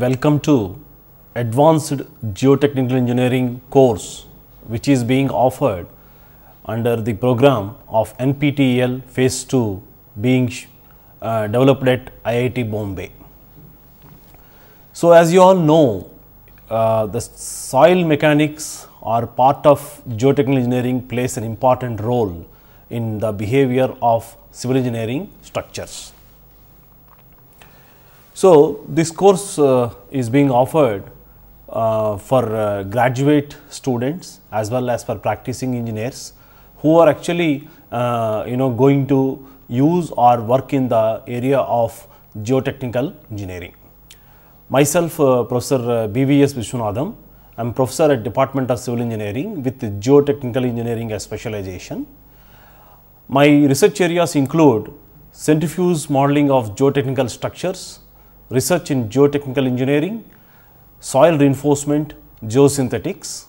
Welcome to Advanced Geotechnical Engineering course which is being offered under the program of NPTEL phase 2 being uh, developed at IIT Bombay. So, as you all know uh, the soil mechanics or part of geotechnical engineering plays an important role in the behavior of civil engineering structures. So, this course uh, is being offered uh, for uh, graduate students as well as for practicing engineers who are actually uh, you know going to use or work in the area of geotechnical engineering. Myself uh, Professor uh, BVS Vishwanathan, I am professor at Department of Civil Engineering with Geotechnical Engineering as specialization. My research areas include centrifuge modeling of geotechnical structures, research in geotechnical engineering, soil reinforcement, geosynthetics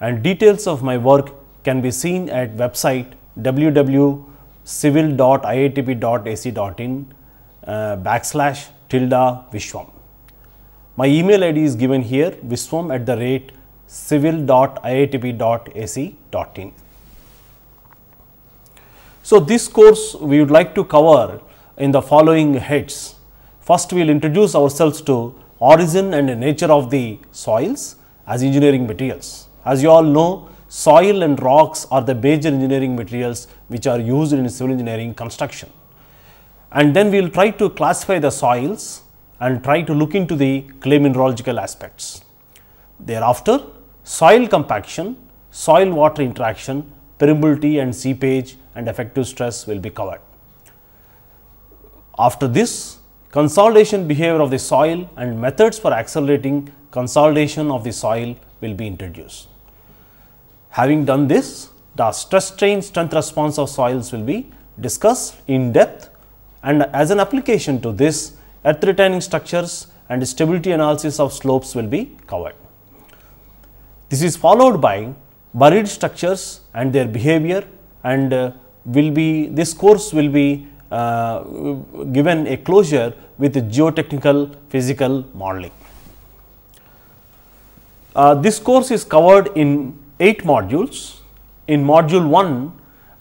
and details of my work can be seen at website wwwciviliatpacin uh, backslash tilde Vishwam. My email ID is given here vishwam at the rate civil.iatp.ac.in. So, this course we would like to cover in the following heads First, we will introduce ourselves to origin and nature of the soils as engineering materials. As you all know, soil and rocks are the major engineering materials which are used in civil engineering construction. And then we will try to classify the soils and try to look into the clay mineralogical aspects. Thereafter, soil compaction, soil water interaction, permeability and seepage and effective stress will be covered. After this, Consolidation behavior of the soil and methods for accelerating consolidation of the soil will be introduced. Having done this, the stress strain strength response of soils will be discussed in depth and as an application to this earth retaining structures and stability analysis of slopes will be covered. This is followed by buried structures and their behavior and uh, will be this course will be uh, given a closure with geotechnical physical modeling. Uh, this course is covered in 8 modules. In module 1,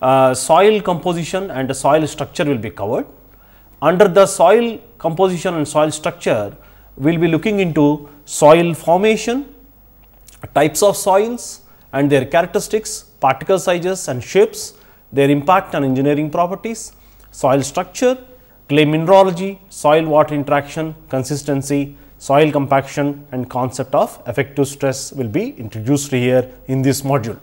uh, soil composition and soil structure will be covered. Under the soil composition and soil structure, we will be looking into soil formation, types of soils and their characteristics, particle sizes and shapes, their impact on engineering properties, soil structure, clay mineralogy, soil water interaction, consistency, soil compaction and concept of effective stress will be introduced here in this module.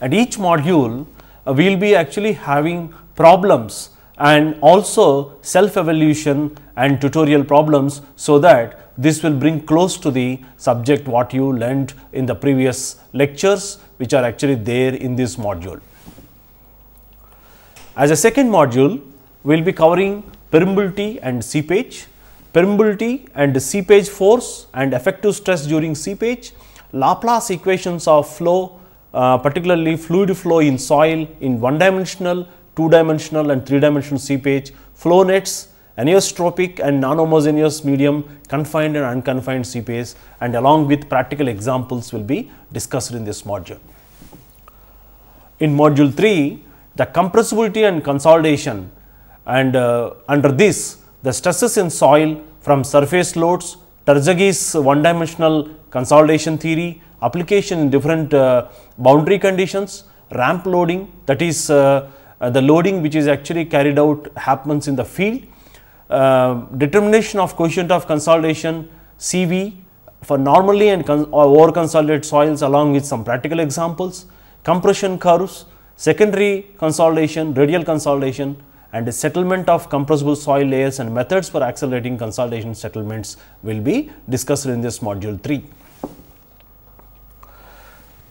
At each module, uh, we will be actually having problems and also self evaluation and tutorial problems so that this will bring close to the subject what you learned in the previous lectures which are actually there in this module. As a second module, we will be covering permeability and seepage, permeability and seepage force and effective stress during seepage, Laplace equations of flow, uh, particularly fluid flow in soil in one dimensional, two dimensional and three dimensional seepage, flow nets, anisotropic and non-homogeneous medium, confined and unconfined seepage and along with practical examples will be discussed in this module. In module 3, the compressibility and consolidation and uh, under this the stresses in soil from surface loads, Terzaghi's one dimensional consolidation theory, application in different uh, boundary conditions, ramp loading that is uh, uh, the loading which is actually carried out happens in the field, uh, determination of quotient of consolidation CV for normally and over consolidated soils along with some practical examples, compression curves, secondary consolidation, radial consolidation, and the settlement of compressible soil layers and methods for accelerating consolidation settlements will be discussed in this module 3.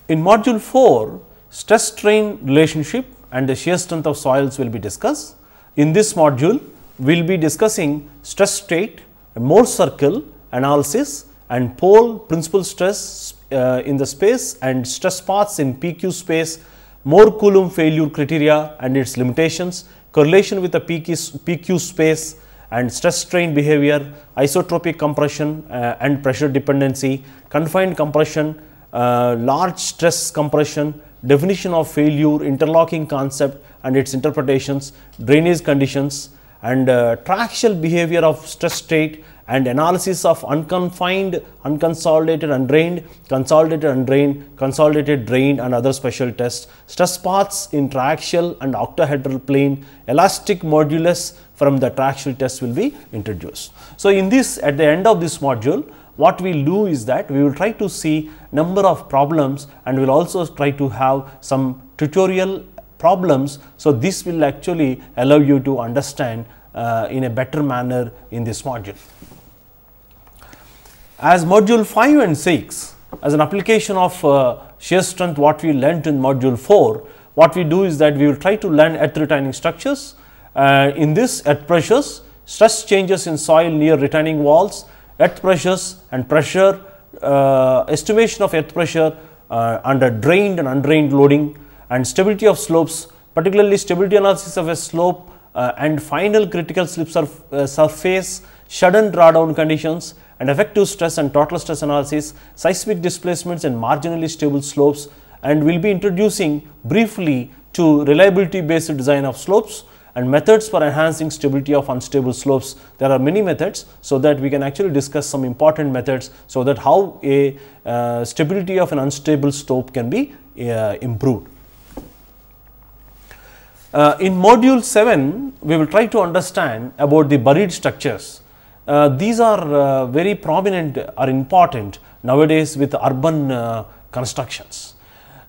In module 4, stress strain relationship and the shear strength of soils will be discussed. In this module, we will be discussing stress state, Mohr circle analysis and pole principal stress uh, in the space and stress paths in PQ space, Mohr Coulomb failure criteria and its limitations correlation with the PQ space and stress strain behavior, isotropic compression uh, and pressure dependency, confined compression, uh, large stress compression, definition of failure, interlocking concept and its interpretations, drainage conditions and uh, triaxial behavior of stress state and analysis of unconfined, unconsolidated, undrained, consolidated, undrained, consolidated, drained and other special tests, stress paths in triaxial and octahedral plane, elastic modulus from the triaxial test will be introduced. So, in this at the end of this module, what we will do is that we will try to see number of problems and we will also try to have some tutorial problems. So, this will actually allow you to understand uh, in a better manner in this module. As module 5 and 6, as an application of uh, shear strength what we learnt in module 4, what we do is that we will try to learn earth retaining structures. Uh, in this earth pressures, stress changes in soil near retaining walls, earth pressures and pressure, uh, estimation of earth pressure uh, under drained and undrained loading and stability of slopes, particularly stability analysis of a slope uh, and final critical slip surf uh, surface, sudden drawdown conditions and effective stress and total stress analysis, seismic displacements and marginally stable slopes and we will be introducing briefly to reliability based design of slopes and methods for enhancing stability of unstable slopes. There are many methods so that we can actually discuss some important methods so that how a uh, stability of an unstable slope can be uh, improved. Uh, in module 7, we will try to understand about the buried structures uh, these are uh, very prominent or important nowadays with urban uh, constructions.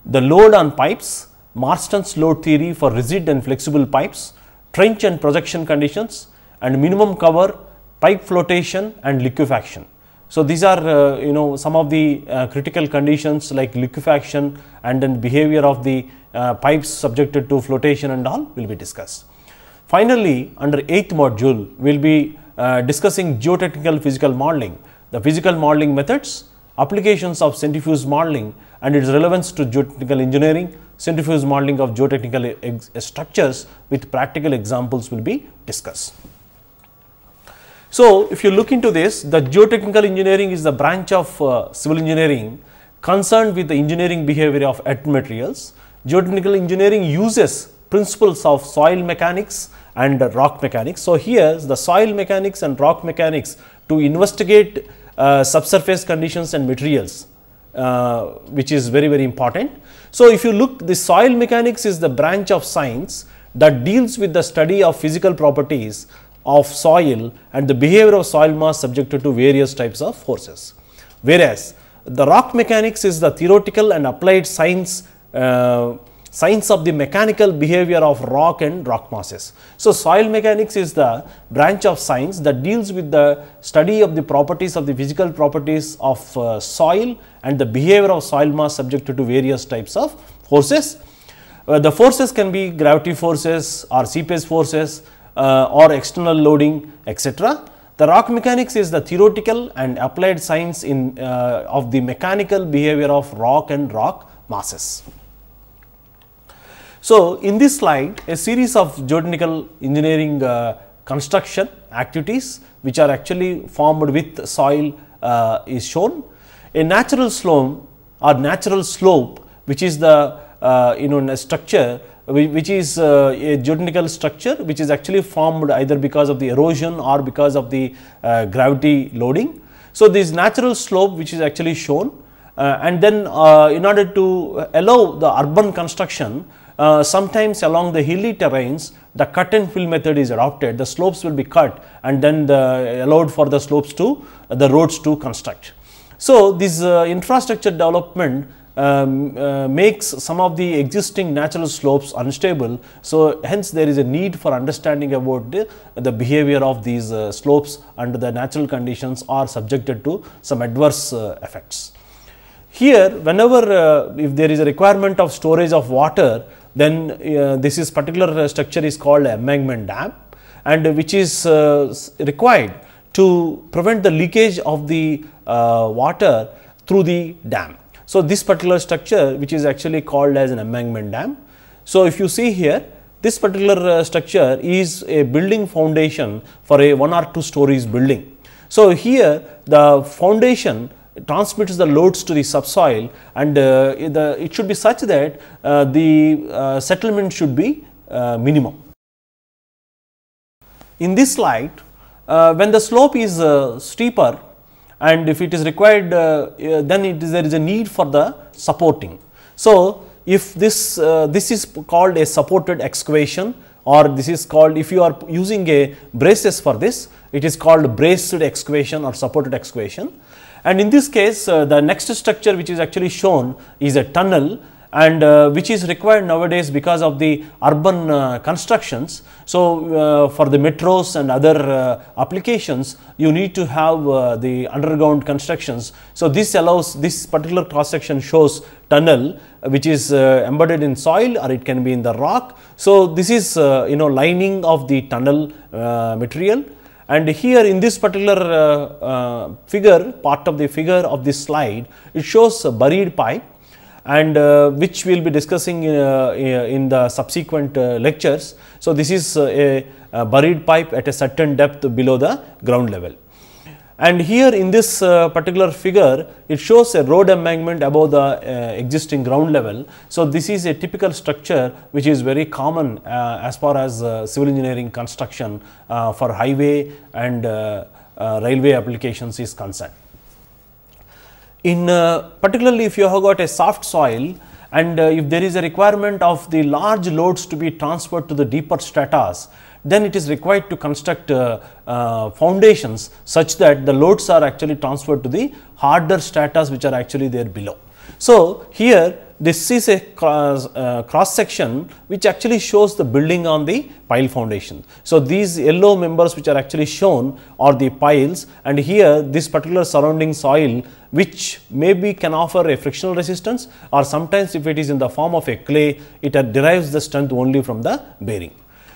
The load on pipes, Marston's load theory for rigid and flexible pipes, trench and projection conditions and minimum cover, pipe flotation and liquefaction. So, these are uh, you know some of the uh, critical conditions like liquefaction and then behavior of the pipes subjected to flotation and all will be discussed. Finally, under 8th module, we will be uh, discussing geotechnical physical modeling, the physical modeling methods, applications of centrifuge modeling and its relevance to geotechnical engineering, centrifuge modeling of geotechnical uh, structures with practical examples will be discussed. So, if you look into this, the geotechnical engineering is the branch of uh, civil engineering concerned with the engineering behavior of earth materials. Geotechnical engineering uses principles of soil mechanics, and rock mechanics. So, here the soil mechanics and rock mechanics to investigate uh, subsurface conditions and materials uh, which is very very important. So, if you look the soil mechanics is the branch of science that deals with the study of physical properties of soil and the behavior of soil mass subjected to various types of forces. Whereas, the rock mechanics is the theoretical and applied science uh, science of the mechanical behavior of rock and rock masses. So, soil mechanics is the branch of science that deals with the study of the properties of the physical properties of uh, soil and the behavior of soil mass subjected to various types of forces. Uh, the forces can be gravity forces or seepage forces uh, or external loading etc. The rock mechanics is the theoretical and applied science in uh, of the mechanical behavior of rock and rock masses. So, in this slide a series of geotechnical engineering uh, construction activities which are actually formed with soil uh, is shown. A natural slope or natural slope which is the uh, you know structure which is uh, a geotechnical structure which is actually formed either because of the erosion or because of the uh, gravity loading. So, this natural slope which is actually shown uh, and then uh, in order to allow the urban construction uh, sometimes along the hilly terrains, the cut and fill method is adopted. The slopes will be cut and then the, allowed for the slopes to, uh, the roads to construct. So, this uh, infrastructure development um, uh, makes some of the existing natural slopes unstable. So, hence there is a need for understanding about the, the behavior of these uh, slopes under the natural conditions are subjected to some adverse uh, effects. Here, whenever uh, if there is a requirement of storage of water, then uh, this is particular uh, structure is called embankment dam and which is uh, required to prevent the leakage of the water through the dam. So, this particular structure which is actually called as an embankment dam. So, if you see here this particular structure is a building foundation for a one or two stories building. So, here the foundation transmits the loads to the subsoil and uh, the, it should be such that uh, the uh, settlement should be uh, minimum. In this slide, uh, when the slope is uh, steeper and if it is required, then there is a need for the supporting. So, if this, this is called a supported excavation or this is called if you are using a braces for this, it is called braced excavation or supported excavation and in this case, uh, the next structure which is actually shown is a tunnel and uh, which is required nowadays because of the urban uh, constructions. So, uh, for the metros and other uh, applications, you need to have uh, the underground constructions. So, this allows this particular cross section shows tunnel which is embedded in soil or it can be in the rock. So, this is you know lining of the tunnel material and here in this particular uh, uh, figure, part of the figure of this slide, it shows a buried pipe and uh, which we will be discussing uh, uh, in the subsequent uh, lectures. So, this is a, a buried pipe at a certain depth below the ground level. And here in this uh, particular figure, it shows a road embankment above the uh, existing ground level. So, this is a typical structure which is very common uh, as far as uh, civil engineering construction uh, for highway and uh, railway applications is concerned. In particularly if you have got a soft soil, and uh, if there is a requirement of the large loads to be transferred to the deeper stratas, then it is required to construct uh, uh, foundations such that the loads are actually transferred to the harder stratas which are actually there below. So, here this is a cross, uh, cross, section which actually shows the building on the pile foundation. So, these yellow members which are actually shown are the piles and here this particular surrounding soil which maybe can offer a frictional resistance or sometimes if it is in the form of a clay it derives the strength only from the bearing.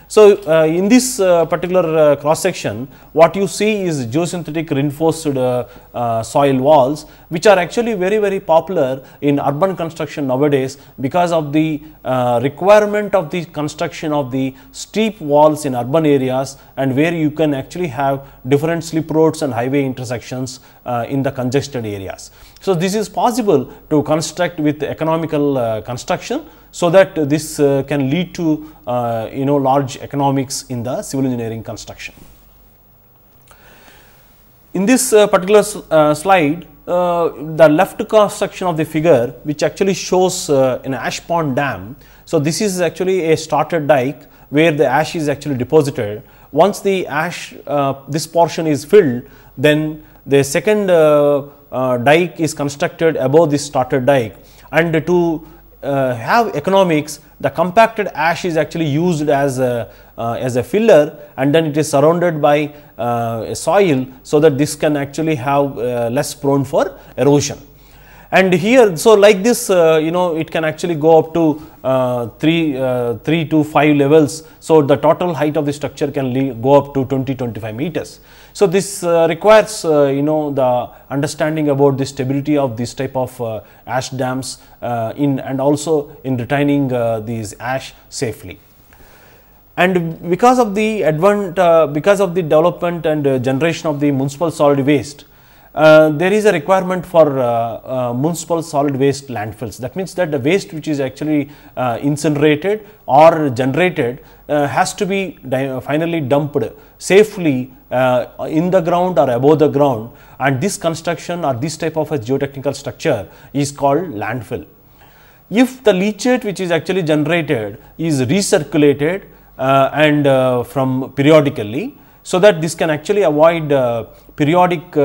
So, uh, in this uh, particular uh, cross section, what you see is geosynthetic reinforced uh, uh, soil walls, which are actually very, very popular in urban construction nowadays because of the uh, requirement of the construction of the steep walls in urban areas and where you can actually have different slip roads and highway intersections in the congested areas. So, this is possible to construct with economical construction so that this uh, can lead to uh, you know large economics in the civil engineering construction. In this uh, particular slide, uh, the left section of the figure which actually shows uh, an ash pond dam. So, this is actually a starter dike where the ash is actually deposited. Once the ash uh, this portion is filled then the second dike is constructed above this starter dike and to uh, have economics, the compacted ash is actually used as a, uh, as a filler and then it is surrounded by uh, soil so that this can actually have uh, less prone for erosion and here so like this uh, you know it can actually go up to uh, 3 uh, 3 to 5 levels so the total height of the structure can go up to 20 25 meters so this uh, requires uh, you know the understanding about the stability of this type of uh, ash dams in and also in retaining these ash safely and because of the advent because of the development and generation of the municipal solid waste uh, there is a requirement for uh, uh, municipal solid waste landfills. That means that the waste which is actually uh, incinerated or generated uh, has to be finally dumped safely in the ground or above the ground and this construction or this type of a geotechnical structure is called landfill. If the leachate which is actually generated is recirculated and from periodically so that this can actually avoid periodic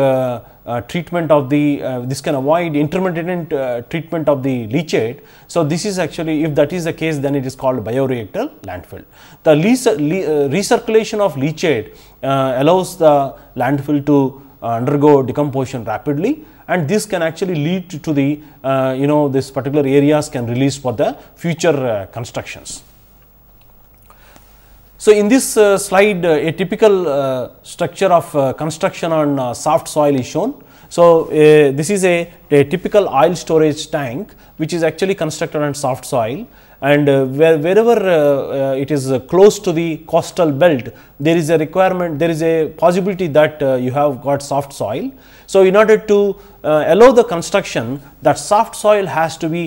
uh, treatment of the, uh, this can avoid intermittent uh, treatment of the leachate. So, this is actually if that is the case then it is called bioreactor landfill. The recirculation of leachate allows the landfill to undergo decomposition rapidly and this can actually lead to the uh, you know this particular areas can release for the future uh, constructions. So, in this uh, slide uh, a typical uh, structure of construction on soft soil is shown. So, uh, this is a, a, typical oil storage tank which is actually constructed on soft soil and uh, where, wherever uh, uh it is uh, close to the coastal belt there is a requirement there is a possibility that uh, you have got soft soil. So, in order to allow the construction that soft soil has to be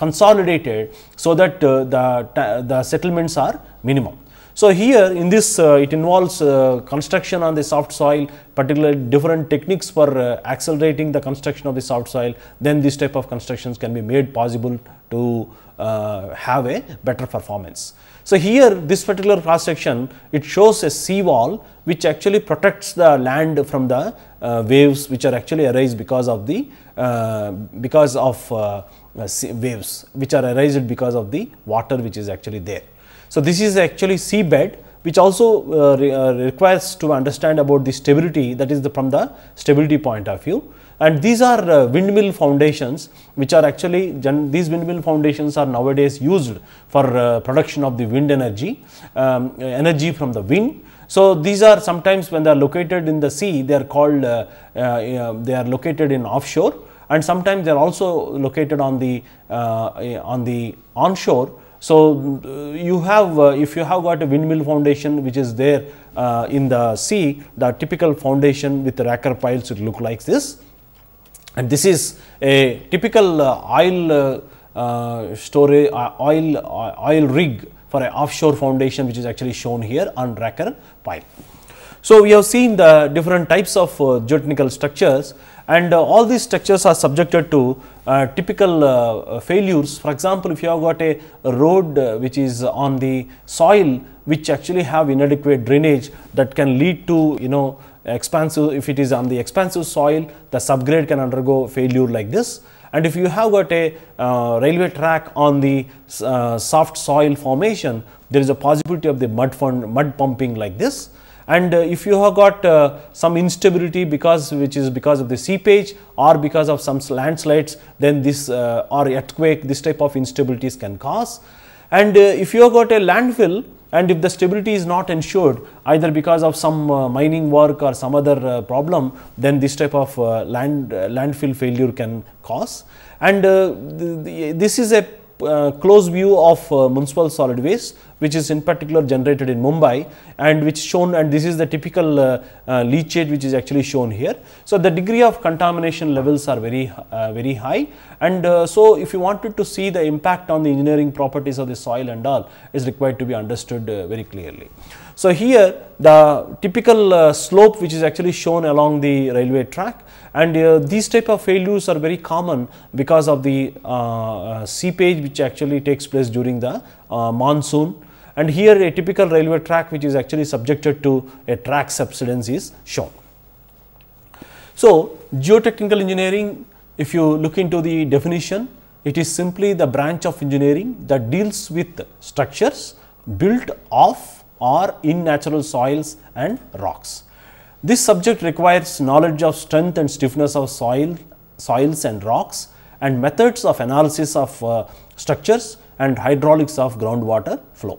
consolidated so that the, the settlements are minimum. So, here in this uh, it involves uh, construction on the soft soil particularly different techniques for uh, accelerating the construction of the soft soil then this type of constructions can be made possible to uh, have a better performance. So, here this particular cross section it shows a sea wall which actually protects the land from the uh, waves which are actually arise because of the uh, because of waves which are arised because of the water which is actually there. So, this is actually seabed which also uh, re uh, requires to understand about the stability that is the, from the stability point of view. And these are uh, windmill foundations which are actually these windmill foundations are nowadays used for uh, production of the wind energy, um, energy from the wind. So, these are sometimes when they are located in the sea they are called uh, uh, they are located in offshore and sometimes they are also located on the on the onshore so, uh, you have uh, if you have got a windmill foundation which is there uh, in the sea, the typical foundation with racker piles would look like this. And this is a typical uh, oil uh, uh, storage oil oil rig for an offshore foundation which is actually shown here on racker pile. So, we have seen the different types of geotechnical structures and uh, all these structures are subjected to uh, typical uh, failures. For example, if you have got a road which is on the soil which actually have inadequate drainage that can lead to you know expansive if it is on the expansive soil the subgrade can undergo failure like this and if you have got a uh, railway track on the uh, soft soil formation there is a possibility of the mud fund mud pumping like this and uh, if you have got uh, some instability because which is because of the seepage or because of some landslides then this uh, or earthquake this type of instabilities can cause and if you have got a landfill and if the stability is not ensured either because of some uh, mining work or some other uh, problem then this type of uh, land landfill failure can cause and th th this is a uh, close view of uh, municipal solid waste which is in particular generated in Mumbai and which shown and this is the typical uh, uh leachate which is actually shown here. So, the degree of contamination levels are very uh, very high and so if you wanted to see the impact on the engineering properties of the soil and all is required to be understood very clearly. So here the typical uh, slope which is actually shown along the railway track and uh, these type of failures are very common because of the uh, uh seepage which actually takes place during the uh, monsoon and here a typical railway track which is actually subjected to a track subsidence is shown. So, geotechnical engineering if you look into the definition it is simply the branch of engineering that deals with structures built of or in natural soils and rocks. This subject requires knowledge of strength and stiffness of soil, soils and rocks and methods of analysis of uh, structures and hydraulics of groundwater flow.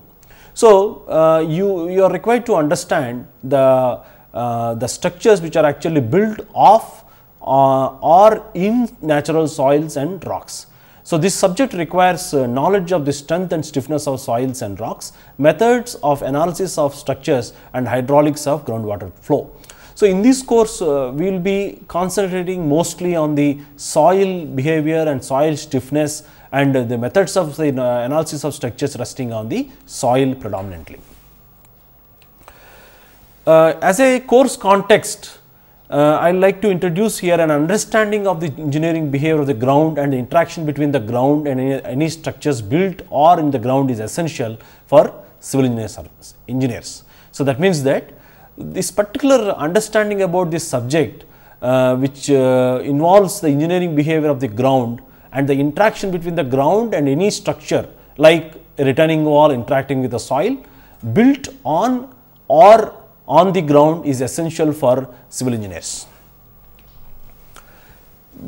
So, uh, you, you are required to understand the, uh, the structures which are actually built off uh, or in natural soils and rocks. So this subject requires uh, knowledge of the strength and stiffness of soils and rocks, methods of analysis of structures and hydraulics of groundwater flow. So in this course, uh, we will be concentrating mostly on the soil behavior and soil stiffness and uh, the methods of the uh, analysis of structures resting on the soil predominantly. Uh, as a course context, uh, I like to introduce here an understanding of the engineering behavior of the ground and the interaction between the ground and any, any structures built or in the ground is essential for civil engineers. So, that means that this particular understanding about this subject uh, which uh, involves the engineering behavior of the ground and the interaction between the ground and any structure like a returning wall interacting with the soil built on or on the ground is essential for civil engineers.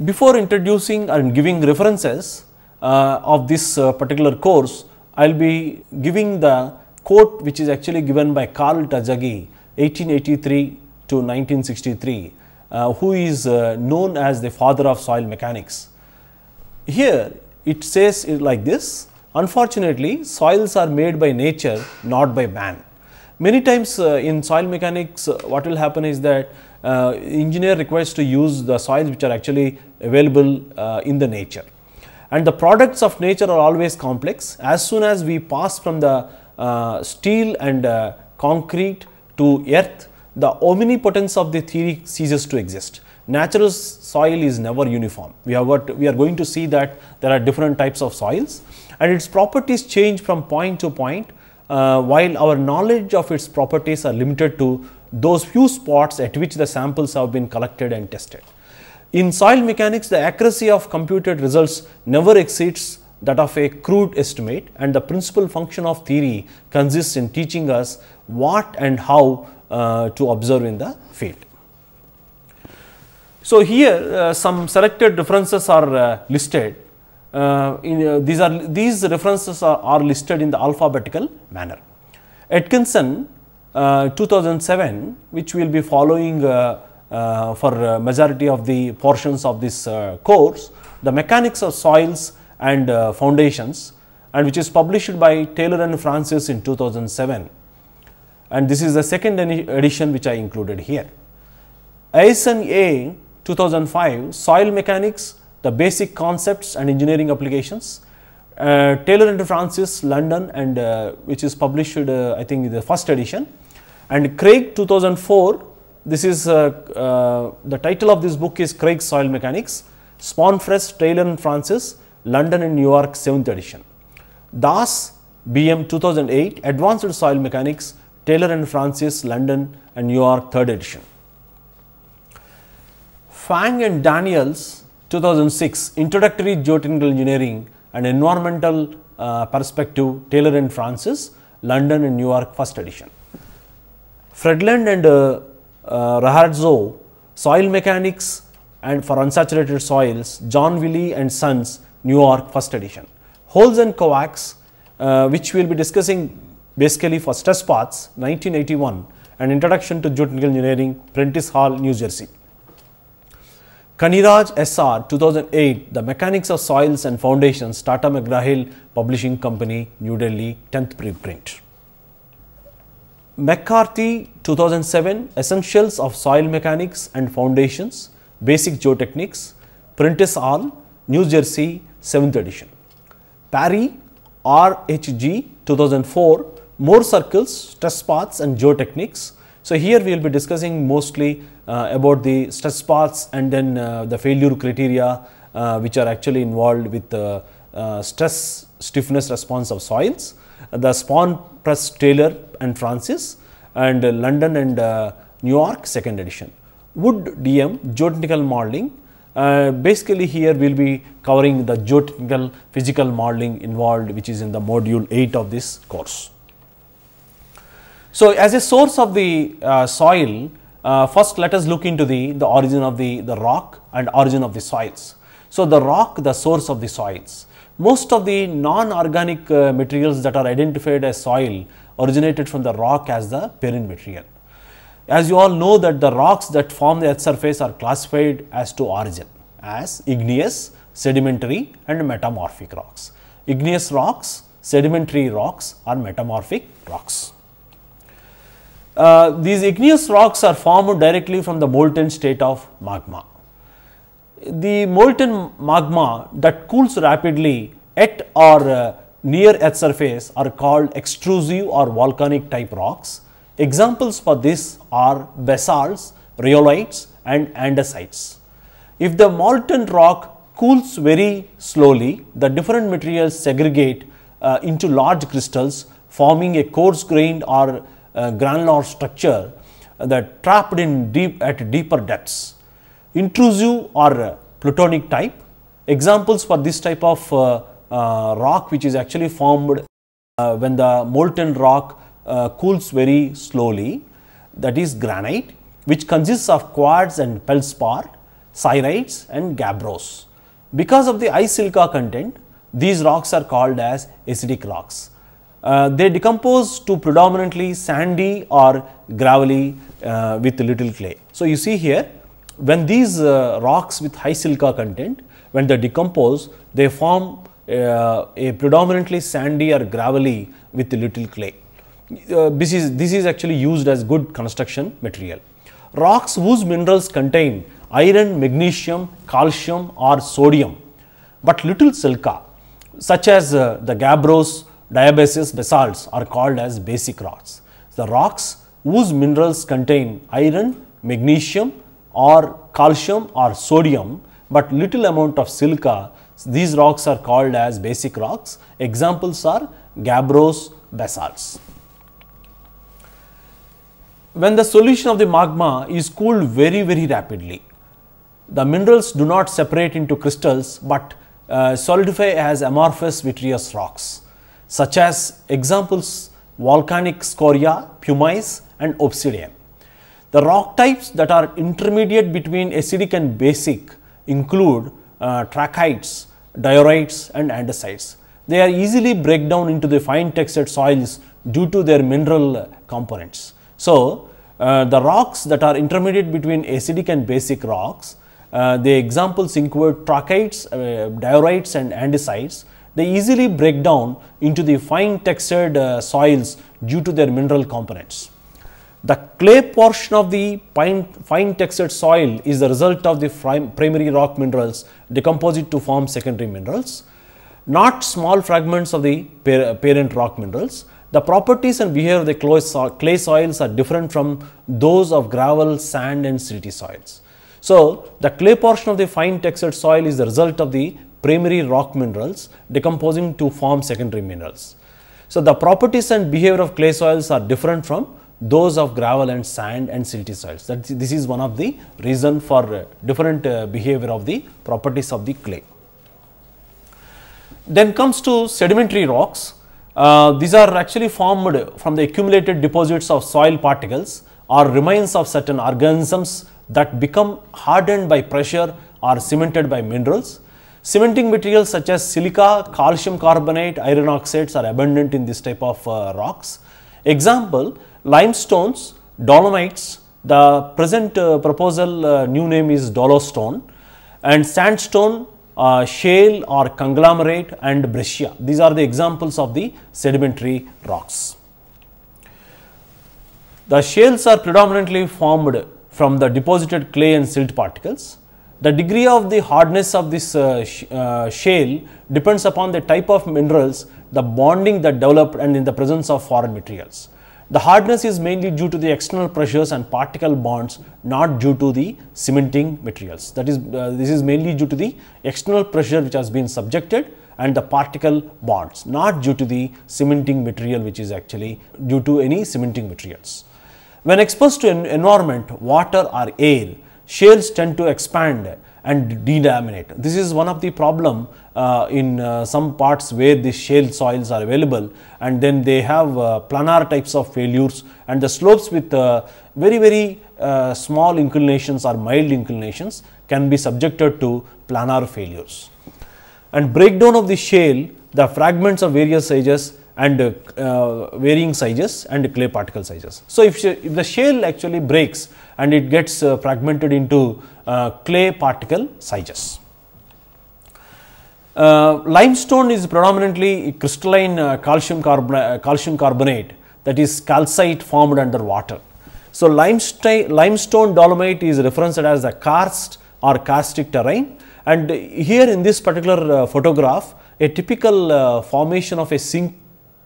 Before introducing and giving references uh, of this uh, particular course, I will be giving the quote which is actually given by Karl Tajagi 1883 to 1963, uh, who is uh, known as the father of soil mechanics. Here it says it like this, unfortunately soils are made by nature not by man. Many times uh, in soil mechanics, uh, what will happen is that uh, engineer requires to use the soils which are actually available uh, in the nature. And the products of nature are always complex. As soon as we pass from the uh, steel and uh, concrete to earth, the omnipotence of the theory ceases to exist natural soil is never uniform. We are, what, we are going to see that there are different types of soils and its properties change from point to point uh, while our knowledge of its properties are limited to those few spots at which the samples have been collected and tested. In soil mechanics, the accuracy of computed results never exceeds that of a crude estimate and the principal function of theory consists in teaching us what and how uh, to observe in the field. So, here uh, some selected references are uh, listed uh, in, uh, these are these references are, are, listed in the alphabetical manner. Atkinson uh, 2007 which we will be following uh, uh, for majority of the portions of this course the mechanics of soils and foundations and which is published by Taylor and Francis in 2007 and this is the second edition which I included here. ASN A 2005 soil mechanics the basic concepts and engineering applications. Uh, Taylor and Francis, London, and uh, which is published, uh, I think, the first edition. And Craig, 2004. This is uh, uh, the title of this book is Craig Soil Mechanics. Sponfress, Taylor and Francis, London and New York, 7th edition. Das, BM 2008, Advanced Soil Mechanics, Taylor and Francis, London and New York, 3rd edition. Fang and Daniels 2006 Introductory Geotechnical Engineering and Environmental uh, Perspective Taylor and Francis, London and New York first edition. Fredland and uh, uh, Raharzo, Soil Mechanics and for Unsaturated Soils, John Willey and Sons, New York first edition. Holes and Coax, uh, which we will be discussing basically for stress paths 1981 and Introduction to Geotechnical Engineering, Prentice Hall, New Jersey. Kaniraj SR 2008 The Mechanics of Soils and Foundations Tata McGraw-Hill Publishing Company New Delhi 10th preprint McCarthy 2007 Essentials of Soil Mechanics and Foundations Basic Geotechniques Prentice Hall, New Jersey 7th edition Parry RHG 2004 More Circles Stress Paths and Geotechniques so here we will be discussing mostly uh, about the stress paths and then uh, the failure criteria uh, which are actually involved with the uh, stress stiffness response of soils, the Spawn Press Taylor and Francis and London and uh, New York second edition. Wood DM geotechnical modeling uh, basically here we will be covering the geotechnical physical modeling involved which is in the module 8 of this course. So, as a source of the uh, soil, uh, first let us look into the, the origin of the, the rock and origin of the soils. So, the rock, the source of the soils. Most of the non-organic uh, materials that are identified as soil originated from the rock as the parent material. As you all know that the rocks that form the earth surface are classified as to origin as igneous, sedimentary and metamorphic rocks. Igneous rocks, sedimentary rocks are metamorphic rocks. Uh, these igneous rocks are formed directly from the molten state of magma. The molten magma that cools rapidly at or uh, near at surface are called extrusive or volcanic type rocks. Examples for this are basalts, rhyolites and andesites. If the molten rock cools very slowly, the different materials segregate uh, into large crystals forming a coarse grained or granular structure that trapped in deep at deeper depths. Intrusive or plutonic type. Examples for this type of uh, uh, rock which is actually formed uh, when the molten rock cools very slowly that is granite which consists of quartz and feldspar, syrites and gabbros. Because of the ice silica content, these rocks are called as acidic rocks. Uh, they decompose to predominantly sandy or gravelly uh, with little clay. So, you see here when these uh, rocks with high silica content when they decompose they form uh, a predominantly sandy or gravelly with little clay. Uh, this is this is actually used as good construction material. Rocks whose minerals contain iron, magnesium, calcium or sodium, but little silica such as the gabbros, diabases basalts are called as basic rocks. The rocks whose minerals contain iron, magnesium or calcium or sodium, but little amount of silica, these rocks are called as basic rocks. Examples are gabbros basalts. When the solution of the magma is cooled very, very rapidly, the minerals do not separate into crystals, but uh, solidify as amorphous vitreous rocks such as examples volcanic scoria, pumice and obsidian. The rock types that are intermediate between acidic and basic include uh, trachytes, diorites and andesites. They are easily break down into the fine textured soils due to their mineral components. So, uh, the rocks that are intermediate between acidic and basic rocks, uh, the examples include trachytes, uh, diorites and andesites they easily break down into the fine textured uh, soils due to their mineral components. The clay portion of the fine, fine textured soil is the result of the primary rock minerals decomposed to form secondary minerals, not small fragments of the parent rock minerals. The properties and behavior of the clay soils are different from those of gravel, sand and silty soils. So, the clay portion of the fine textured soil is the result of the primary rock minerals decomposing to form secondary minerals. So, the properties and behavior of clay soils are different from those of gravel and sand and silty soils. That this is one of the reason for uh, different uh, behavior of the properties of the clay. Then comes to sedimentary rocks. Uh, these are actually formed from the accumulated deposits of soil particles or remains of certain organisms that become hardened by pressure or cemented by minerals. Cementing materials such as silica, calcium carbonate, iron oxides are abundant in this type of uh, rocks. Example, limestones, dolomites, the present uh, proposal uh, new name is dolostone and sandstone, uh, shale or conglomerate and breccia. These are the examples of the sedimentary rocks. The shales are predominantly formed from the deposited clay and silt particles the degree of the hardness of this uh, sh uh, shale depends upon the type of minerals, the bonding that developed and in the presence of foreign materials. The hardness is mainly due to the external pressures and particle bonds not due to the cementing materials. That is, uh, this is mainly due to the external pressure which has been subjected and the particle bonds not due to the cementing material which is actually due to any cementing materials. When exposed to an environment, water or air, shares tend to expand and delaminate. This is one of the problem uh, in uh, some parts where the shale soils are available and then they have uh, planar types of failures and the slopes with uh, very very uh, small inclinations or mild inclinations can be subjected to planar failures. And breakdown of the shale, the fragments of various sizes and uh, varying sizes and clay particle sizes. So, if, if the shale actually breaks and it gets uh, fragmented into uh, clay particle sizes. Uh, limestone is predominantly crystalline uh, calcium, carbon uh, calcium carbonate that is calcite formed under water. So, limestone dolomite is referenced as the karst or karstic terrain and here in this particular uh, photograph a typical formation of a sink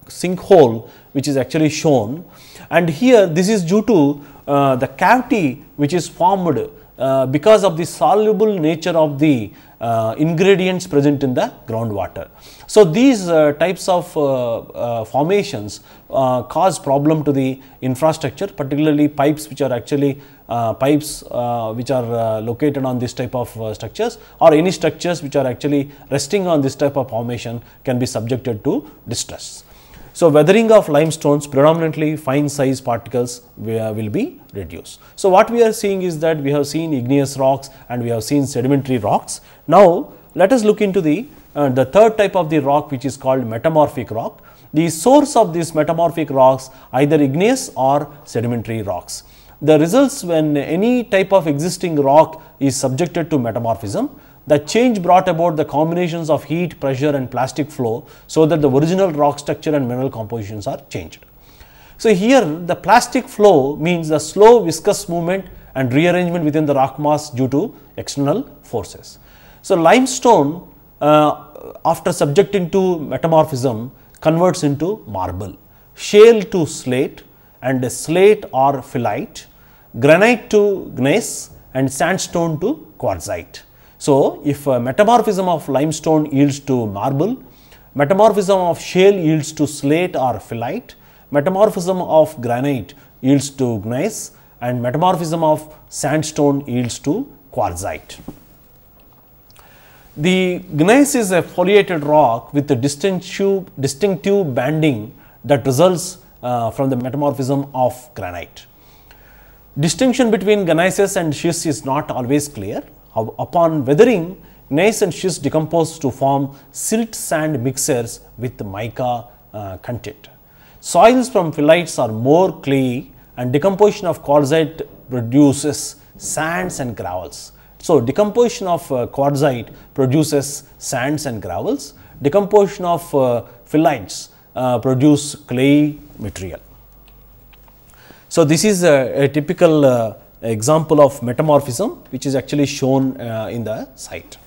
sinkhole which is actually shown and here this is due to uh, the cavity which is formed uh, because of the soluble nature of the uh, ingredients present in the groundwater. So, these types of formations cause problem to the infrastructure particularly pipes which are actually uh, pipes uh, which are uh, located on this type of structures or any structures which are actually resting on this type of formation can be subjected to distress. So, weathering of limestones predominantly fine size particles will be reduced. So, what we are seeing is that we have seen igneous rocks and we have seen sedimentary rocks. Now, let us look into the uh, the third type of the rock which is called metamorphic rock. The source of these metamorphic rocks either igneous or sedimentary rocks. The results when any type of existing rock is subjected to metamorphism, the change brought about the combinations of heat, pressure, and plastic flow so that the original rock structure and mineral compositions are changed. So, here the plastic flow means the slow viscous movement and rearrangement within the rock mass due to external forces. So, limestone uh, after subjecting to metamorphism converts into marble, shale to slate and slate or phyllite, granite to gneiss and sandstone to quartzite. So, if uh, metamorphism of limestone yields to marble, metamorphism of shale yields to slate or phyllite, metamorphism of granite yields to gneiss and metamorphism of sandstone yields to quartzite. The gneiss is a foliated rock with a distinctive, distinctive banding that results uh, from the metamorphism of granite. Distinction between gneisses and schists is not always clear. Upon weathering, gneiss and schist decompose to form silt sand mixers with mica uh, content. Soils from phyllites are more clayey and decomposition of quartzite produces sands and gravels. So, decomposition of uh, quartzite produces sands and gravels, decomposition of uh, phyllites uh, produce clay material. So, this is a, a typical uh, example of metamorphism which is actually shown uh, in the site.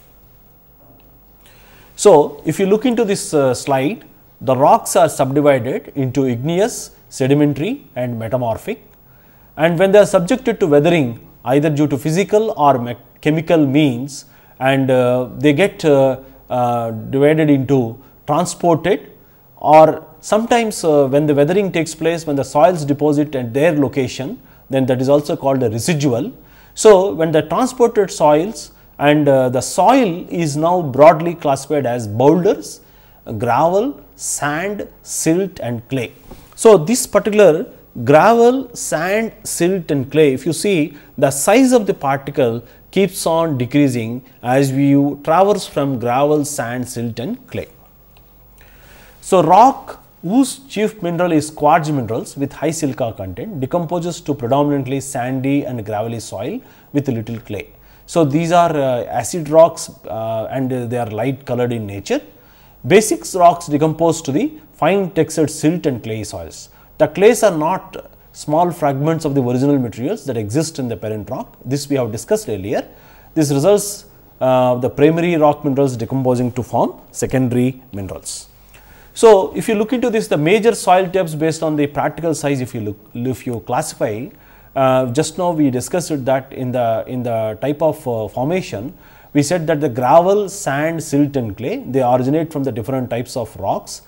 So, if you look into this uh, slide, the rocks are subdivided into igneous, sedimentary and metamorphic and when they are subjected to weathering either due to physical or chemical means and uh, they get uh, uh, divided into transported or sometimes uh, when the weathering takes place when the soils deposit at their location then that is also called a residual. So, when the transported soils and uh, the soil is now broadly classified as boulders, gravel, sand, silt and clay. So, this particular gravel, sand, silt and clay if you see the size of the particle keeps on decreasing as we traverse from gravel, sand, silt and clay. So, rock whose chief mineral is quartz minerals with high silica content decomposes to predominantly sandy and gravelly soil with little clay. So, these are uh, acid rocks uh, and uh, they are light colored in nature. Basic rocks decompose to the fine textured silt and clay soils. The clays are not small fragments of the original materials that exist in the parent rock. This we have discussed earlier. This results uh, the primary rock minerals decomposing to form secondary minerals. So, if you look into this, the major soil types based on the practical size, if you look, if you classify, uh, just now we discussed that in the in the type of uh, formation, we said that the gravel, sand, silt, and clay they originate from the different types of rocks.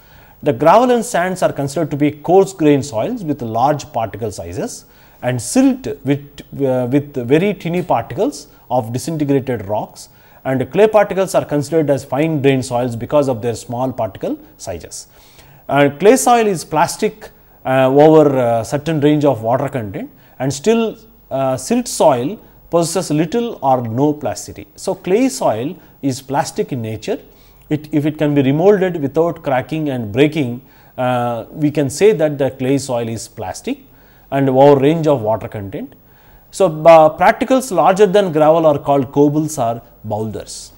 The gravel and sands are considered to be coarse grain soils with large particle sizes, and silt with uh, with very tiny particles of disintegrated rocks and clay particles are considered as fine grained soils because of their small particle sizes. And clay soil is plastic uh, over a uh, certain range of water content and still uh, silt soil possesses little or no plasticity. So, clay soil is plastic in nature. It, if it can be remolded without cracking and breaking, uh, we can say that the clay soil is plastic and over range of water content so, uh, practicals larger than gravel are called cobbles or boulders.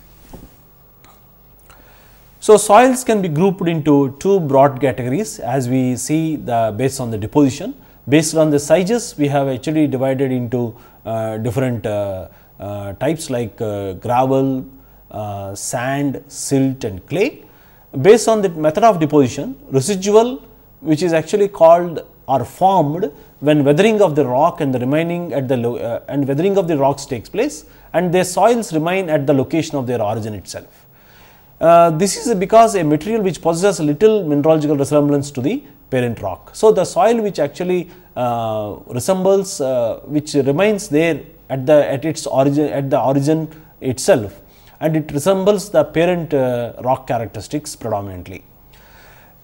So, soils can be grouped into two broad categories as we see the based on the deposition. Based on the sizes, we have actually divided into uh, different uh, uh types like uh, gravel, uh, sand, silt and clay. Based on the method of deposition, residual which is actually called or formed when weathering of the rock and the remaining at the uh, and weathering of the rocks takes place and their soils remain at the location of their origin itself. Uh, this is because a material which possesses little mineralogical resemblance to the parent rock. So, the soil which actually uh, resembles uh, which remains there at the at its origin at the origin itself and it resembles the parent uh, rock characteristics predominantly.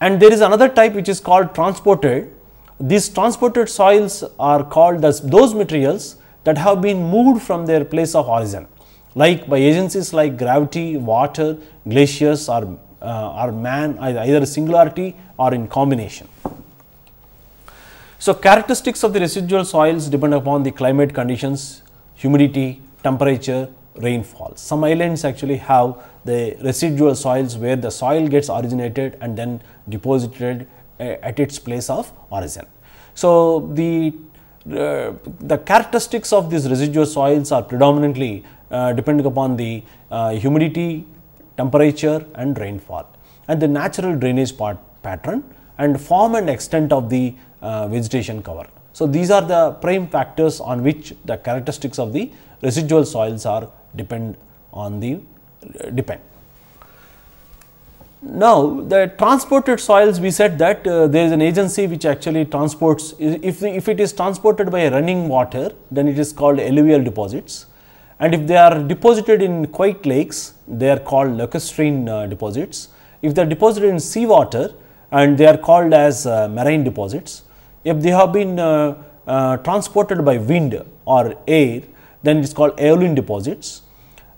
And there is another type which is called transported these transported soils are called as those materials that have been moved from their place of origin like by agencies like gravity, water, glaciers or, uh, or man either singularity or in combination. So, characteristics of the residual soils depend upon the climate conditions, humidity, temperature, rainfall. Some islands actually have the residual soils where the soil gets originated and then deposited uh, at its place of origin. So, the uh, the characteristics of these residual soils are predominantly uh, depending upon the uh, humidity, temperature and rainfall and the natural drainage part pattern and form and extent of the uh, vegetation cover. So, these are the prime factors on which the characteristics of the residual soils are depend on the uh, depend. Now, the transported soils we said that uh, there is an agency which actually transports if, if it is transported by running water then it is called alluvial deposits and if they are deposited in quiet lakes they are called lacustrine uh, deposits. If they are deposited in sea water, and they are called as uh, marine deposits. If they have been uh, uh, transported by wind or air then it is called aeolian deposits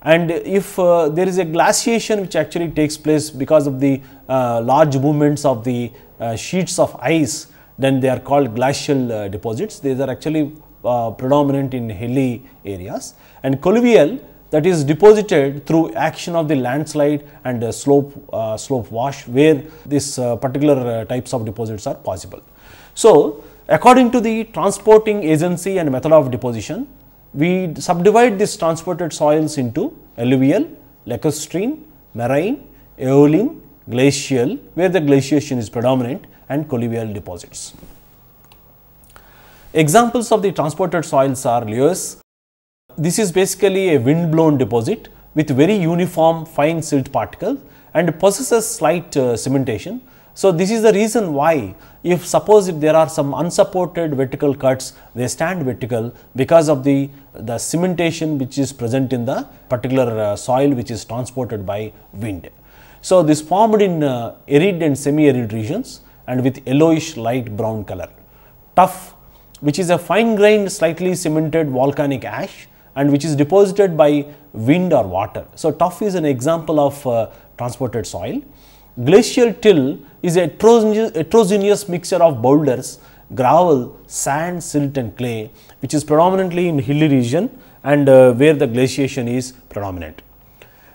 and if uh, there is a glaciation which actually takes place because of the uh, large movements of the uh, sheets of ice then they are called glacial uh, deposits these are actually uh, predominant in hilly areas and colluvial that is deposited through action of the landslide and slope uh, slope wash where these particular types of deposits are possible so according to the transporting agency and method of deposition we subdivide these transported soils into alluvial, lacustrine, marine, aeolian, glacial where the glaciation is predominant and colluvial deposits. Examples of the transported soils are loess. This is basically a wind blown deposit with very uniform fine silt particles and possesses slight uh, cementation so, this is the reason why if suppose if there are some unsupported vertical cuts they stand vertical because of the, the cementation which is present in the particular uh, soil which is transported by wind. So, this formed in uh, arid and semi arid regions and with yellowish light brown color. tuff, which is a fine grained slightly cemented volcanic ash and which is deposited by wind or water. So, tuff is an example of uh, transported soil Glacial till is a heterogeneous mixture of boulders, gravel, sand, silt and clay which is predominantly in hilly region and uh, where the glaciation is predominant.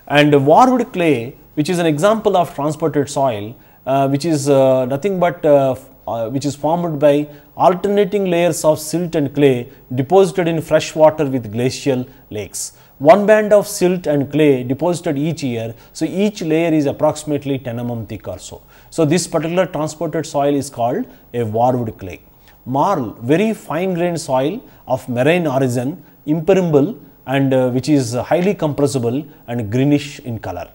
And uh, clay which is an example of transported soil uh, which is uh, nothing but uh, uh, which is formed by alternating layers of silt and clay deposited in fresh water with glacial lakes one band of silt and clay deposited each year. So, each layer is approximately 10 mm thick or so. So, this particular transported soil is called a warwood clay. Marl, very fine grained soil of marine origin, impermeable and uh, which is highly compressible and greenish in color.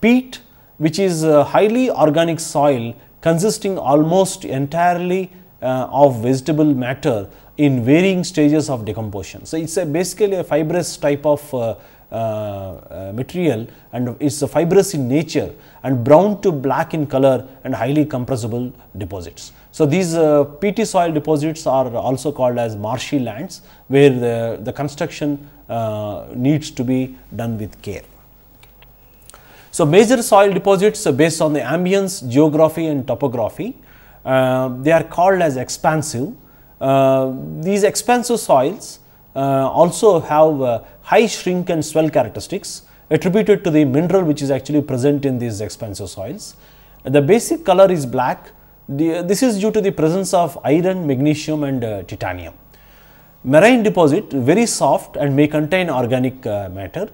Peat, which is uh, highly organic soil consisting almost entirely uh, of vegetable matter in varying stages of decomposition. So, it is a basically a fibrous type of uh, uh, uh material and it is fibrous in nature and brown to black in color and highly compressible deposits. So, these uh, PT soil deposits are also called as marshy lands where the, the construction uh, needs to be done with care. So, major soil deposits based on the ambience, geography and topography. Uh, they are called as expansive uh, these expansive soils uh, also have uh, high shrink and swell characteristics attributed to the mineral which is actually present in these expansive soils. The basic color is black. The, this is due to the presence of iron, magnesium and uh, titanium. Marine deposit very soft and may contain organic uh, matter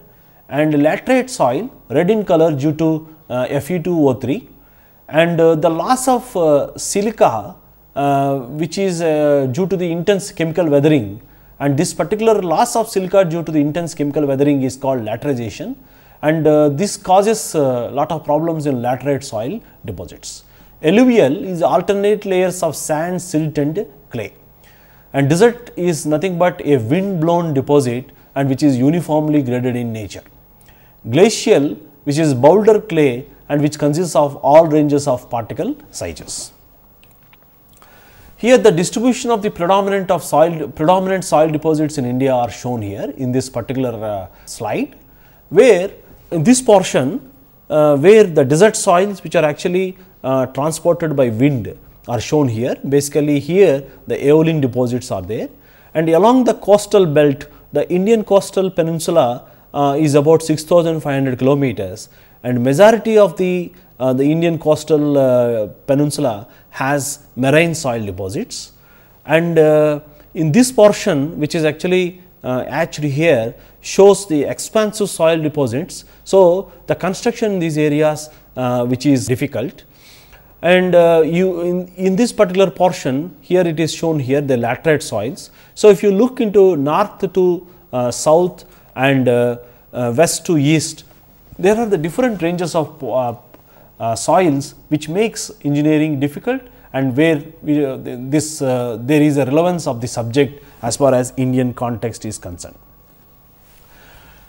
and laterite soil red in color due to uh, Fe2O3 and the loss of silica uh, which is uh, due to the intense chemical weathering and this particular loss of silica due to the intense chemical weathering is called laterization and uh, this causes uh, lot of problems in laterite soil deposits. Alluvial is alternate layers of sand, silt and clay and desert is nothing but a wind blown deposit and which is uniformly graded in nature. Glacial which is boulder clay and which consists of all ranges of particle sizes. Here the distribution of the predominant of soil, predominant soil deposits in India are shown here in this particular uh, slide, where in this portion uh, where the desert soils which are actually uh, transported by wind are shown here. Basically here the aeolian deposits are there and along the coastal belt the Indian coastal peninsula uh, is about 6500 kilometers and majority of the, uh, the Indian coastal uh, peninsula has marine soil deposits and uh, in this portion which is actually uh, here shows the expansive soil deposits. So, the construction in these areas uh, which is difficult and uh, you in, in this particular portion here it is shown here the laterite soils. So, if you look into north to uh, south and uh, uh, west to east there are the different ranges of uh, uh, soils which makes engineering difficult and where we, uh, this uh, there is a relevance of the subject as far as Indian context is concerned.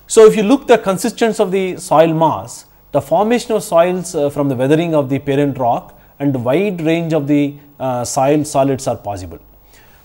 So, if you look the consistence of the soil mass, the formation of soils uh, from the weathering of the parent rock and the wide range of the uh, soil solids are possible.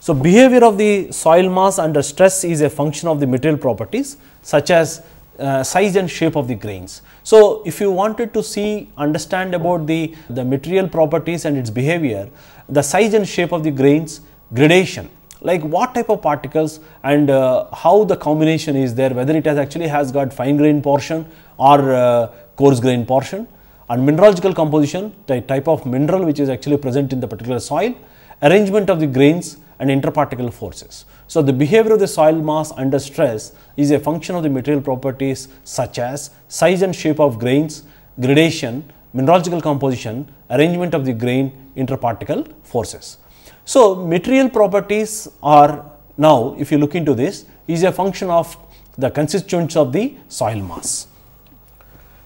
So, behavior of the soil mass under stress is a function of the material properties such as uh, size and shape of the grains. So, if you wanted to see understand about the, the material properties and its behavior, the size and shape of the grains gradation like what type of particles and uh, how the combination is there whether it has actually has got fine grain portion or uh, coarse grain portion and mineralogical composition the type of mineral which is actually present in the particular soil arrangement of the grains and interparticle forces. So, the behavior of the soil mass under stress is a function of the material properties such as size and shape of grains, gradation, mineralogical composition, arrangement of the grain, interparticle forces. So, material properties are now if you look into this is a function of the constituents of the soil mass.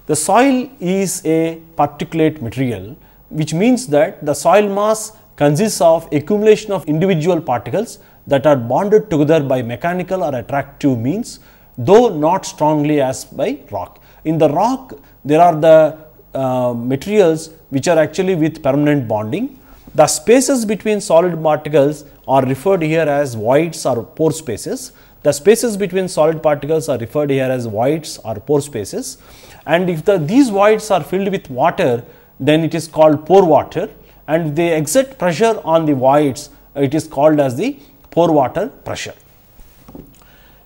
The soil is a particulate material which means that the soil mass consists of accumulation of individual particles that are bonded together by mechanical or attractive means, though not strongly as by rock. In the rock, there are the uh, materials which are actually with permanent bonding. The spaces between solid particles are referred here as voids or pore spaces. The spaces between solid particles are referred here as voids or pore spaces. And if the, these voids are filled with water, then it is called pore water and they exert pressure on the voids, it is called as the pore water pressure.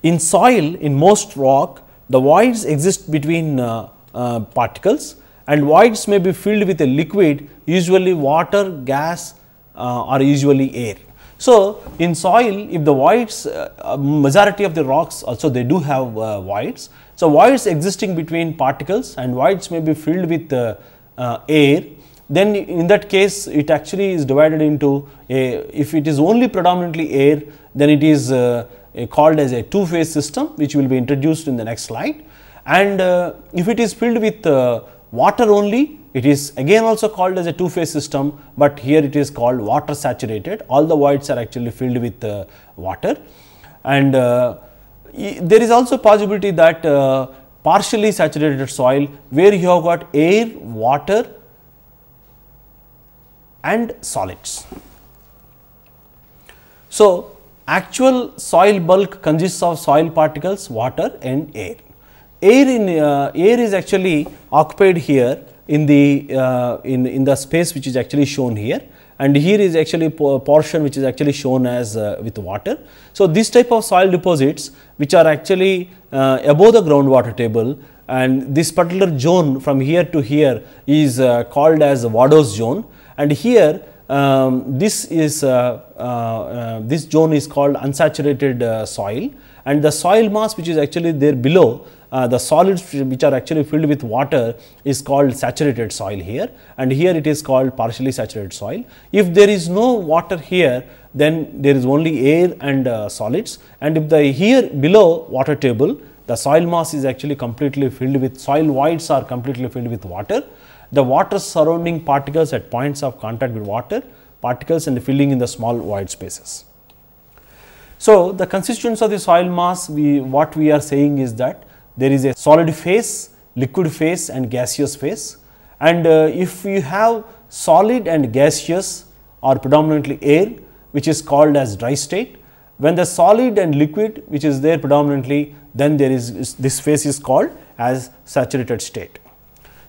In soil, in most rock, the voids exist between uh, uh, particles and voids may be filled with a liquid, usually water, gas uh, or usually air. So, in soil, if the voids, uh, uh, majority of the rocks also they do have uh, voids. So, voids existing between particles and voids may be filled with air then in that case it actually is divided into a, if it is only predominantly air then it is uh, called as a two phase system which will be introduced in the next slide and uh, if it is filled with uh, water only it is again also called as a two phase system but here it is called water saturated all the voids are actually filled with uh, water and uh, there is also possibility that uh, partially saturated soil where you have got air water and solids. So, actual soil bulk consists of soil particles, water and air. Air in uh, air is actually occupied here in the uh, in, in the space which is actually shown here and here is actually portion which is actually shown as uh, with water. So, this type of soil deposits which are actually uh, above the groundwater table and this particular zone from here to here is uh, called as Wados zone and here um, this is uh, uh, uh this zone is called unsaturated uh, soil and the soil mass which is actually there below uh, the solids which are actually filled with water is called saturated soil here and here it is called partially saturated soil. If there is no water here then there is only air and uh, solids and if the here below water table the soil mass is actually completely filled with soil voids are completely filled with water the water surrounding particles at points of contact with water particles and filling in the small void spaces. So, the constituents of the soil mass we what we are saying is that there is a solid phase, liquid phase and gaseous phase and uh, if you have solid and gaseous or predominantly air which is called as dry state. When the solid and liquid which is there predominantly then there is this phase is called as saturated state.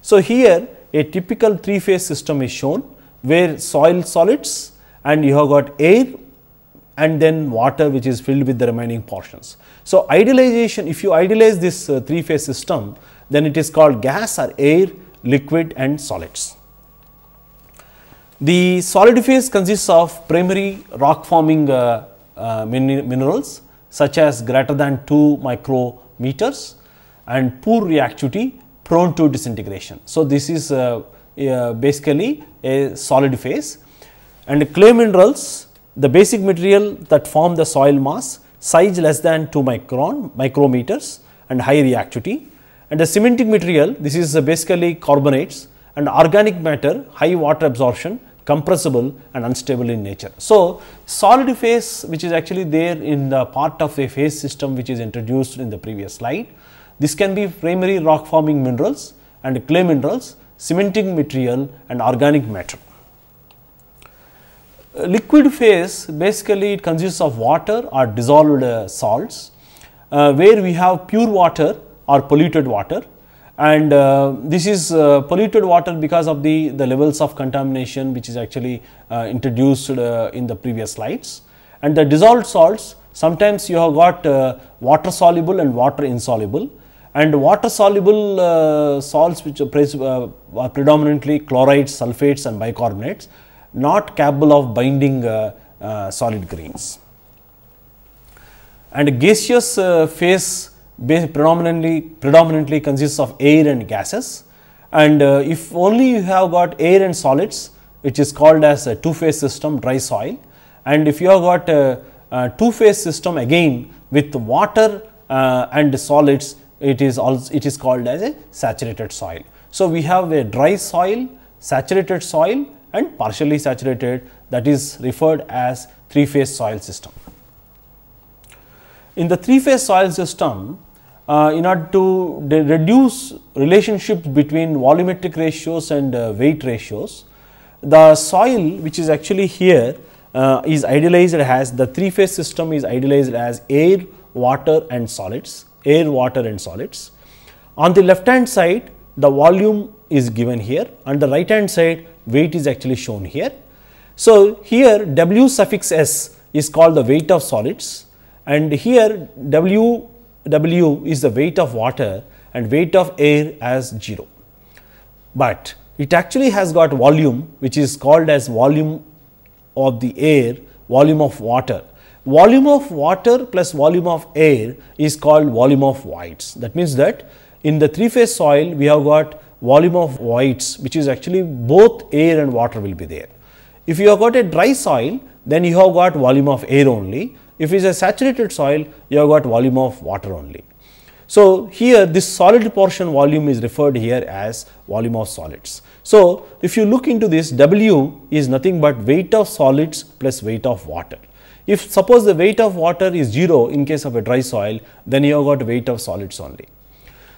So, here a typical three phase system is shown where soil solids and you have got air and then water which is filled with the remaining portions. So, idealization if you idealize this uh, three phase system then it is called gas or air, liquid and solids. The solid phase consists of primary rock forming uh, uh, min minerals such as greater than 2 micrometers and poor reactivity prone to disintegration. So, this is uh, uh, basically a solid phase and clay minerals the basic material that form the soil mass size less than 2 micron micrometers and high reactivity and the cementing material this is uh, basically carbonates and organic matter high water absorption compressible and unstable in nature. So, solid phase which is actually there in the part of a phase system which is introduced in the previous slide this can be primary rock forming minerals and clay minerals, cementing material and organic matter. liquid phase basically it consists of water or dissolved uh, salts, uh, where we have pure water or polluted water and uh, this is uh, polluted water because of the, the levels of contamination which is actually uh, introduced uh, in the previous slides and the dissolved salts sometimes you have got uh, water soluble and water insoluble and water soluble uh, salts which are, uh, are, predominantly chlorides, sulfates and bicarbonates not capable of binding uh, uh, solid grains. And gaseous uh, phase predominantly, predominantly consists of air and gases and uh, if only you have got air and solids which is called as a two phase system dry soil and if you have got a, a two phase system again with water and solids it is also it is called as a saturated soil. So, we have a dry soil, saturated soil and partially saturated that is referred as three phase soil system. In the three phase soil system, uh, in order to reduce relationships between volumetric ratios and uh, weight ratios, the soil which is actually here uh, is idealized as the three phase system is idealized as air, water and solids air, water and solids. On the left hand side, the volume is given here and the right hand side weight is actually shown here. So, here W suffix s is called the weight of solids and here W W is the weight of water and weight of air as 0. But it actually has got volume which is called as volume of the air, volume of water volume of water plus volume of air is called volume of voids. That means that in the three phase soil we have got volume of voids which is actually both air and water will be there. If you have got a dry soil then you have got volume of air only. If it is a saturated soil you have got volume of water only. So, here this solid portion volume is referred here as volume of solids. So, if you look into this W is nothing but weight of solids plus weight of water. If suppose the weight of water is 0 in case of a dry soil, then you have got weight of solids only.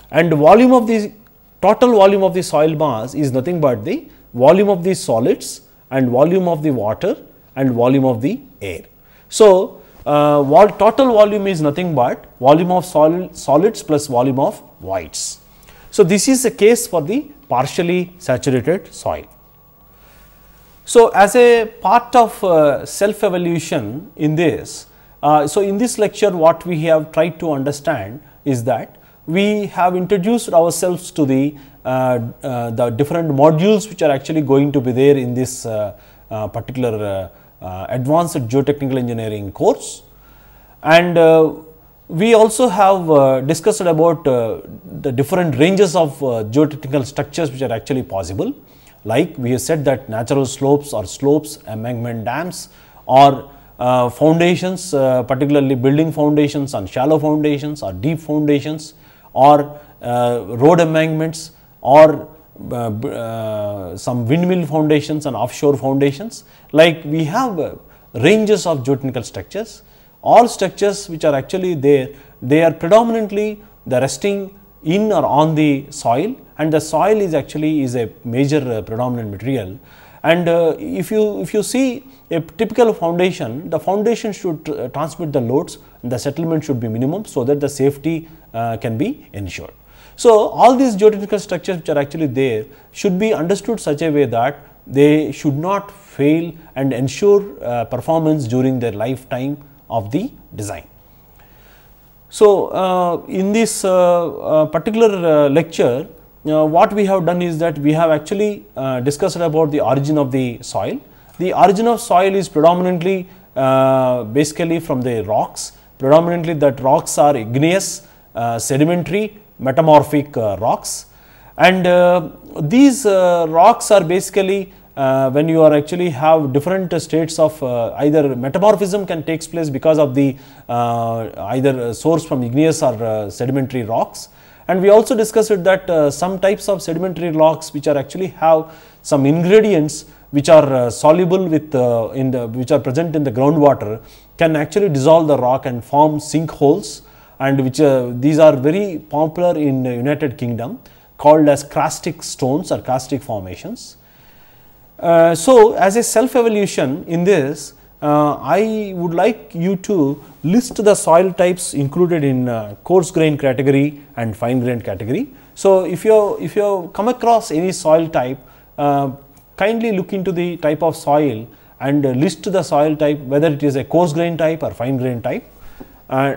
And volume of the total volume of the soil mass is nothing but the volume of the solids and volume of the water and volume of the air. So, uh, vol total volume is nothing but volume of sol solids plus volume of voids. So, this is the case for the partially saturated soil. So, as a part of uh, self evolution in this, uh, so in this lecture what we have tried to understand is that we have introduced ourselves to the, uh, uh the different modules which are actually going to be there in this uh, uh, particular advanced geotechnical engineering course. And we also have discussed about the different ranges of geotechnical structures which are actually possible like we have said that natural slopes or slopes, embankment dams or uh, foundations, uh, particularly building foundations and shallow foundations or deep foundations or uh, road embankments or uh, uh, some windmill foundations and offshore foundations. Like we have uh, ranges of geotechnical structures. All structures which are actually there, they are predominantly the resting in or on the soil and the soil is actually is a major uh, predominant material and uh, if you if you see a typical foundation the foundation should tr uh, transmit the loads and the settlement should be minimum so that the safety uh, can be ensured. So, all these geotechnical structures which are actually there should be understood such a way that they should not fail and ensure uh, performance during their lifetime of the design. So, uh, in this uh, uh, particular lecture, now, uh, what we have done is that we have actually uh, discussed about the origin of the soil. The origin of soil is predominantly uh, basically from the rocks, predominantly that rocks are igneous, uh, sedimentary, metamorphic uh, rocks. And uh, these rocks are basically when you are actually have different states of either metamorphism can takes place because of the either source from igneous or sedimentary rocks and we also discussed that uh, some types of sedimentary rocks which are actually have some ingredients which are uh, soluble with uh, in the which are present in the groundwater can actually dissolve the rock and form sinkholes and which uh, these are very popular in the United Kingdom called as crastic stones or crastic formations. Uh, so, as a self evolution in this uh, I would like you to list the soil types included in uh, coarse grain category and fine grain category. So, if you if you come across any soil type, uh, kindly look into the type of soil and list the soil type whether it is a coarse grain type or fine grain type. Uh,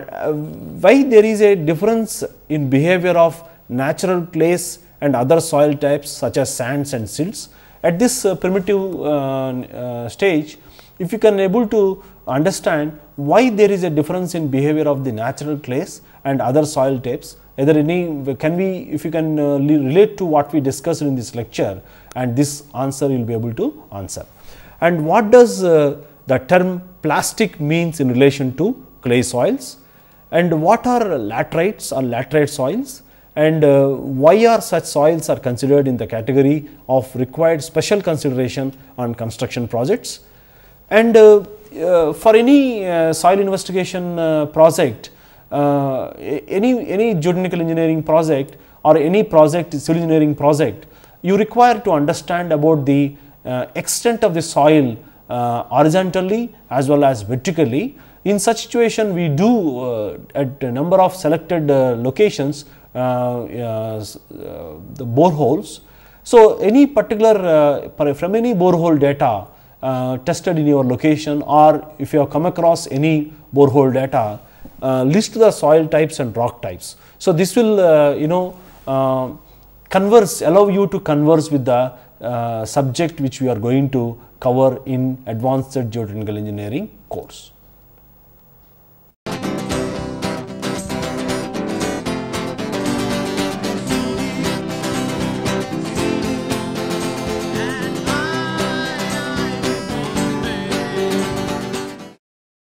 why there is a difference in behavior of natural clays and other soil types such as sands and silts. At this uh, primitive uh, stage, if you can able to understand why there is a difference in behavior of the natural clays and other soil types either any can we if you can uh, relate to what we discussed in this lecture and this answer you will be able to answer. And what does uh, the term plastic means in relation to clay soils and what are laterites or laterite soils and uh, why are such soils are considered in the category of required special consideration on construction projects and uh, uh, for any uh, soil investigation project, any, any geotechnical engineering project or any project, civil engineering project, you require to understand about the extent of the soil horizontally as well as vertically. In such situation, we do uh, at a number of selected uh, locations uh, the boreholes. So, any particular from any borehole data, uh, tested in your location or if you have come across any borehole data, uh, list the soil types and rock types. So, this will uh, you know uh, converse allow you to converse with the uh, subject which we are going to cover in advanced geotechnical engineering course.